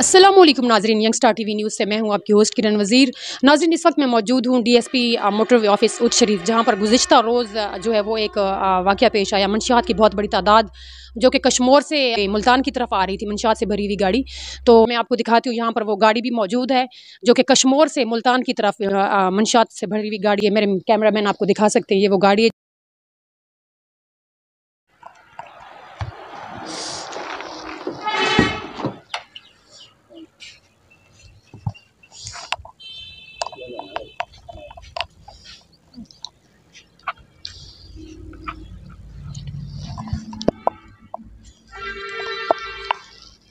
असलम नाजरीन young T V news से मैं हूं आपकी होस्ट किरण वज़ीर नाजरीन इस वक्त मैं मौजूद हूं डीएसपी मोटरवे ऑफिस उद शरीफ जहां पर गुजशत रोज़ जो है वो एक वाक़ पेश आया मनशात की बहुत बड़ी तादाद जो कि कश्मोर से मुल्तान की तरफ आ रही थी मनशात से भरी हुई गाड़ी तो मैं आपको दिखाती हूँ यहाँ पर वो गाड़ी भी मौजूद है जो कि कश्मोर से मुल्तान की तरफ मनशात से भरी हुई गाड़ी है मेरे कैमरा मैन आपको दिखा सकते हैं ये वो गाड़ी है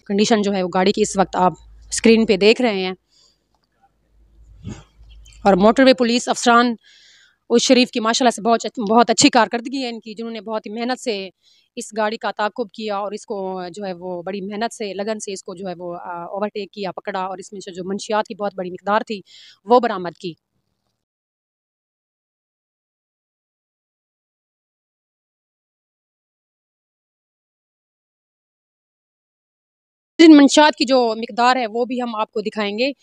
कंडीशन जो है वो गाड़ी की इस वक्त आप स्क्रीन पे देख रहे हैं और मोटरवे पुलिस अफसरान उस शरीफ की माशाल्लाह से बहुत बहुत अच्छी कारकर्दगी है इनकी जिन्होंने बहुत ही मेहनत से इस गाड़ी का ताकुब किया और इसको जो है वो बड़ी मेहनत से लगन से इसको जो है वो ओवरटेक किया पकड़ा और इसमें से जो मंशियात की बहुत बड़ी मकदार थी वो बरामद की मंशात की जो मकदार है वो भी हम आपको दिखाएंगे